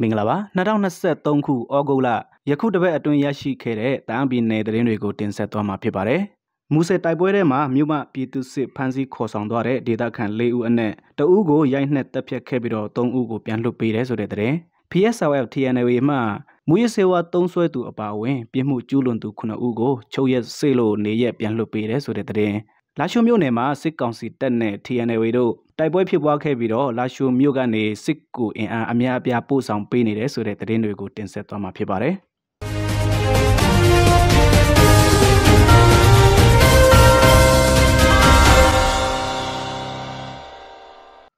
မင်္ဂလာပါ2023ခုဩဂုတ်လယခုတစ်ပတ်အတွင်းရရှိခဲ့တဲ့တန်ပြည်နယ်သတင်းတွေကိုတင်ဆက်သွားမှာဖြစ်ပါတယ်။မူဆယ်တိုက်ပွဲထဲမှာမြို့မပြည်သူစစ်ဖမ်းဆီးခေါ်ဆောင်သွားတဲ့ဒေသခံ၄ဦးအနက်တဦးကိုရိုက်နှက်တပ်ဖြတ်ခဲ့ပြီးတော့၃ဦးကိုပြန်လွှတ်ပေးတယ်ဆိုတဲ့သတင်း။ PSLF TNW မှမူရစေဝါသုံးဆွဲသူအပါအဝင်ပြစ်မှုကျူးလွန်သူ9ဦးကိုချုပ်ရက်စေလို့နေရက်ပြန်လွှတ်ပေးတယ်ဆိုတဲ့သတင်း။လာရှိုမြို့နယ်မှာစစ်ကောင်စီတပ်နဲ့ TNLA တို့တိုက်ပွဲဖြစ်ပွားခဲ့ပြီးတော့လာရှိုမြို့ကနေစစ်ကူအင်အားအများအပြားပို့ဆောင်ပေးနေတယ်ဆိုတဲ့သတင်းတွေကိုတင်ဆက်သွားမှာဖြစ်ပါတယ်။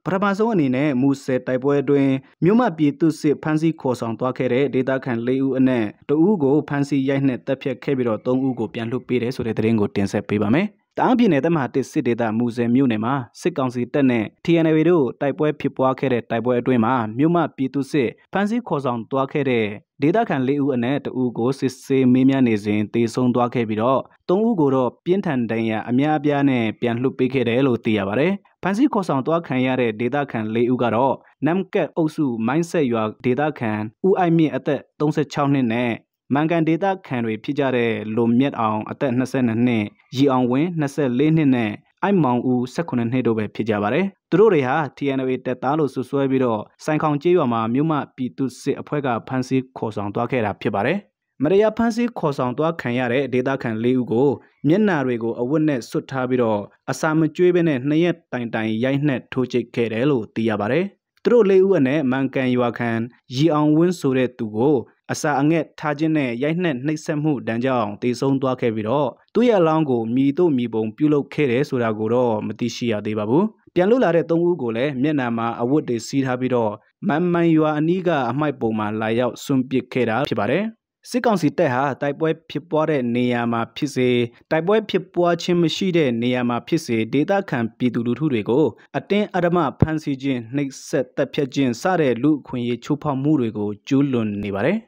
ပထမဆုံးအနေနဲ့မူဆယ်တိုက်ပွဲအတွင်းမြို့မပြည်သူစစ်ဖမ်းဆီးခေါ်ဆောင်သွားခဲ့တဲ့ဒေသခံ၄ဦးအနက်တဦးကိုဖမ်းဆီးရိုက်နှက်တပ်ဖြတ်ခဲ့ပြီးတော့၃ဦးကိုပြန်လွှတ်ပေးတယ်ဆိုတဲ့သတင်းကိုတင်ဆက်ပေးပါမယ်။တောင်ပြည်နယ်တမဟာတစ်စစ်ဒေသမူဆယ်မြို့နယ်မှာစစ်ကောင်စီတပ်နဲ့ TNLA တို့တိုက်ပွဲဖြစ်ပွားခဲ့တဲ့တိုက်ပွဲအတွင်းမှာမြို့မပြည်သူစစ်ဖမ်းဆီးခေါ်ဆောင်သွားခဲ့တဲ့ဒေသခံ၄ဦးအနက်တဦးကိုစစ်ဆေးမေးမြန်းနေစဉ်တေဆုံးသွားခဲ့ပြီးတော့၃ဦးကိုတော့ပြင်းထန်ဒဏ်ရာအများအပြားနဲ့ပြန်လွှတ်ပေးခဲ့တယ်လို့သိရပါတယ်။ဖန်စီခေါ်ဆောင်သွားခံရတဲ့ဒေသခံ၄ဦးကတော့နမ်ကက်အုပ်စုမိုင်းဆက်ရွာဒေသခံဦးအိုက်မြင့်အသက်36နှစ်နဲ့မန်ကန်ဒေတာခံတွေဖြစ်ကြတဲ့လိုမြက်အောင်အသက်22နှစ်ရီအောင်ဝင်း24နှစ်နဲ့အိုင်မောင်ဦး18နှစ်တို့ပဲဖြစ်ကြပါတယ်။သူတို့တွေဟာ TNA တက်သားလို့ဆွဆွဲပြီးတော့စိုင်ခေါင်ကျေးရွာမှာမြို့မပြည်သူစစ်အဖွဲ့ကဖမ်းဆီးခေါ်ဆောင်သွားခဲ့တာဖြစ်ပါတယ်။မရရဖမ်းဆီးခေါ်ဆောင်သွားခံရတဲ့ဒေသခံ၄ဦးကိုမျက်နာတွေကိုအဝတ်နဲ့ဆွတ်ထားပြီးတော့အစာမကျွေးဘဲနဲ့နှစ်ရက်တိုင်တိုင်ရိုက်နှက်ထိုးချိတ်ခဲ့တယ်လို့သိရပါတယ်။သူတို့၄ဦးအနေနဲ့မန်ကန်ရွာခံရီအောင်ဝင်းဆိုတဲ့သူကိုအစာအငက်ထားခြင်းနဲ့ရိုက်နှက်နှိပ်စက်မှုတန်ကြောင်တည်ဆုံသွားခဲ့ပြီးတော့သူ့ရဲ့အလောင်းကိုမြည်တို့မြည်ပုံပြုလုပ်ခဲ့တယ်ဆိုတာကိုတော့မသိရှိရသေးပါဘူး။ပြန်လွတ်လာတဲ့သုံးဦးကိုလည်းမျက်နှာမှာအဝတ်တွေစီးထားပြီးတော့မန်မန်ရွာအနီးကအမိုက်ပုံမှာလာရောက်ဆွန့်ပစ်ခဲ့တာဖြစ်ပါတယ်။စစ်ကောင်စီတပ်ဟာတိုက်ပွဲဖြစ်ပွားတဲ့နေရာမှာဖြစ်စေတိုက်ပွဲဖြစ်ပွားခြင်းမရှိတဲ့နေရာမှာဖြစ်စေဒေသခံပြည်သူလူထုတွေကိုအတင်းအဓမ္မဖမ်းဆီးခြင်းနှိပ်စက်တပ်ဖြတ်ခြင်းစတဲ့လူအခွင့်အရေးချိုးဖောက်မှုတွေကိုကျူးလွန်နေပါတယ်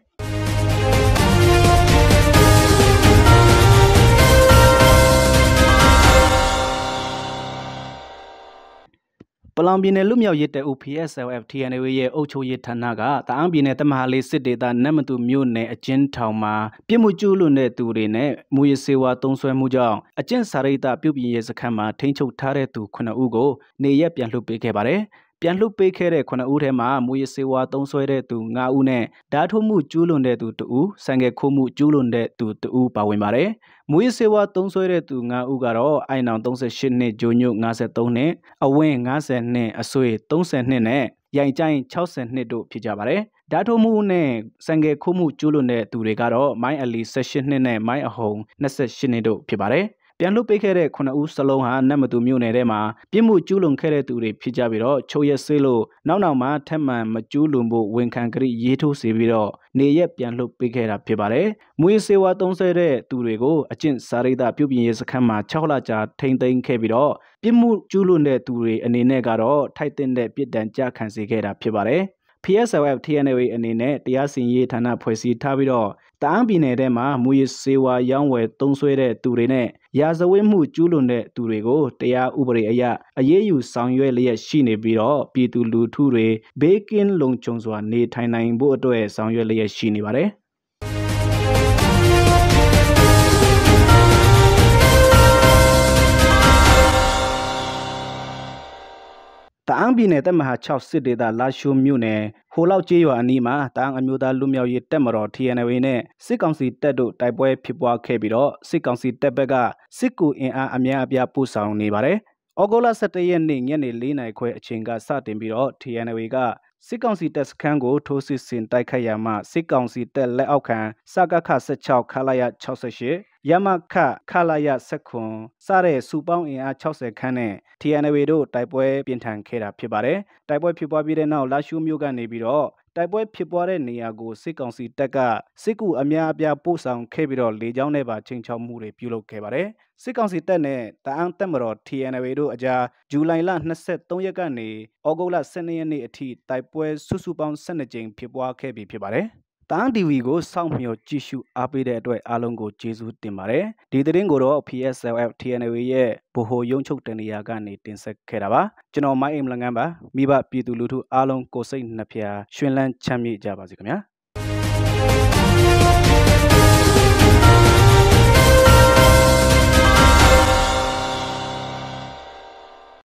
ပလောင်ပြည်နယ်လူမျိုးရေးတပ်ဦး PSLF TNW ရဲ့အုပ်ချုပ်ရေးဌာနကတအန်းပြည်နယ်တမဟာလေးစစ်ဒေသနတ်မတူမြို့နယ်အကျဉ်းထောင်မှာပြစ်မှုကျူးလွန်တဲ့သူတွေနဲ့မူရစေဝါသုံးစွဲမှုကြောင့်အကျဉ်းစာရိတ်တပြုပြင်ရေးစခန်းမှာထိန်းချုပ်ထားတဲ့သူ9ဦးကိုနေရက်ပြန်လွှတ်ပေးခဲ့ပါတယ်။ပြန်လှုပ်ပေးခဲ့တဲ့9ဦးထဲမှာမူရစေဝါသုံးဆွဲတဲ့သူ9ဦးနဲ့ဓာတ်ထုတ်မှုကျူးလွန်တဲ့သူ2ဦး၊စံငယ်ခိုးမှုကျူးလွန်တဲ့သူ2ဦးပါဝင်ပါတယ်။မူရစေဝါသုံးဆွဲတဲ့သူ9ဦးကတော့အိုင်နောင်38နှစ်ဂျိုညို53နှစ်အဝင်း50နှစ်အဆွေ30နှစ်နဲ့ရိုင်ကျိုင်း60နှစ်တို့ဖြစ်ကြပါတယ်။ဓာတ်ထုတ်မှုနဲ့စံငယ်ခိုးမှုကျူးလွန်တဲ့သူတွေကတော့မိုင်းအလီ18နှစ်နဲ့မိုင်းအဟုံ28နှစ်တို့ဖြစ်ပါတယ်။ပြန်လွတ်ပေးခဲ့တဲ့9ဦးစလုံးဟာနတ်မတူမြို့နယ်ထဲမှာပြစ်မှုကျူးလွန်ခဲ့တဲ့သူတွေဖြစ်ကြပြီးတော့ချုပ်ရက်ဆေးလို့နောက်နောက်မှာထက်မှန်မကျူးလွန်ဖို့ဝန်ခံကြရေးရေးထိုးစေပြီးတော့နေရက်ပြန်လွတ်ပေးခဲ့တာဖြစ်ပါတယ်။မွေးစေဝါ30တဲ့သူတွေကိုအကျင့်စာရိတ္တပြုပြင်ရေးစခန်းမှာ6လကြာထိန်းသိမ်းခဲ့ပြီးတော့ပြစ်မှုကျူးလွန်တဲ့သူတွေအနေနဲ့ကတော့ထိုက်တဲ့ပြစ်ဒဏ်ကြခံစေခဲ့တာဖြစ်ပါတယ်။ PSLF TNA အနေနဲ့တရားစီရင်ရေးဌာနဖွဲ့စည်းထားပြီးတော့တအန်းပြည်နယ်ထဲမှာမူရစေဝါရောင်းဝယ်သုံးဆွဲတဲ့သူတွေနဲ့ရာဇဝတ်မှုကျူးလွန်တဲ့သူတွေကိုတရားဥပဒေအရအရေးယူဆောင်ရွက်လျက်ရှိနေပြီးတော့ပြည်သူလူထုတွေဘေးကင်းလုံခြုံစွာနေထိုင်နိုင်ဖို့အတွက်ဆောင်ရွက်လျက်ရှိနေပါတယ်။င်းပြည်နယ်တပ်မဟာ6စစ်ဒေသလာရှိုးမြို့နယ်ဟိုလောက်ကျေးရွာအနီးမှာတအန်းအမျိုးသားလူမျိုးရေးတပ်မတော် TNW နဲ့စစ်ကောင်စီတပ်တို့တိုက်ပွဲဖြစ်ပွားခဲ့ပြီးတော့စစ်ကောင်စီတပ်ဘက်ကစစ်ကူအင်အားအများအပြားပို့ဆောင်နေပါတယ်။ဩဂုတ်လ17ရက်နေ့ညနေ4နာရီခွဲအချိန်ကစတင်ပြီးတော့ TNW ကစစ်ကောင်စီတပ်စခန်းကိုထိုးစစ်ဆင်တိုက်ခတ်ရမှစစ်ကောင်စီတပ်လက်အောက်ခံစကခ16ခလာရ68ရမခခလာရ79စတဲ့စုပေါင်းအင်အား60ခန်းနဲ့ TNW တို့တိုက်ပွဲပြင်းထန်ခဲ့တာဖြစ်ပါတယ်တိုက်ပွဲဖြစ်ပွားပြီးတဲ့နောက်လာရှုမြို့ကနေပြီးတော့တိုက်ပွဲဖြစ်ပွားတဲ့နေရာကိုစစ်ကောင်စီတပ်ကစစ်ကူအများအပြားပို့ဆောင်ခဲ့ပြီးတော့လေကြောင်းနဲ့ပါချိန်ချောက်မှုတွေပြုလုပ်ခဲ့ပါတယ်။စစ်ကောင်စီတပ်နဲ့တအန်းတပ်မတော် TNW တို့အကြားဇူလိုင်လ23ရက်ကနေဩဂုတ်လ12ရက်နေ့အထိတိုက်ပွဲစုစုပေါင်း12ကြိမ်ဖြစ်ပွားခဲ့ပြီးဖြစ်ပါတယ်။တန်း TV ကိုစောင့်မျှော်ကြည့်ရှုအားပေးတဲ့အတွက်အားလုံးကိုကျေးဇူးတင်ပါတယ်ဒီသတင်းကိုတော့ PSLF TNW ရဲ့ဗဟိုရုံးချုပ်တနေရာကနေတင်ဆက်ခဲ့တာပါကျွန်တော်မိုင်းအိမ်လငန်းပါမိဘပြည်သူလူထုအားလုံးကိုစိတ်နှဖျားရှင်လန်းချမ်းမြေ့ကြပါစေခင်ဗျာ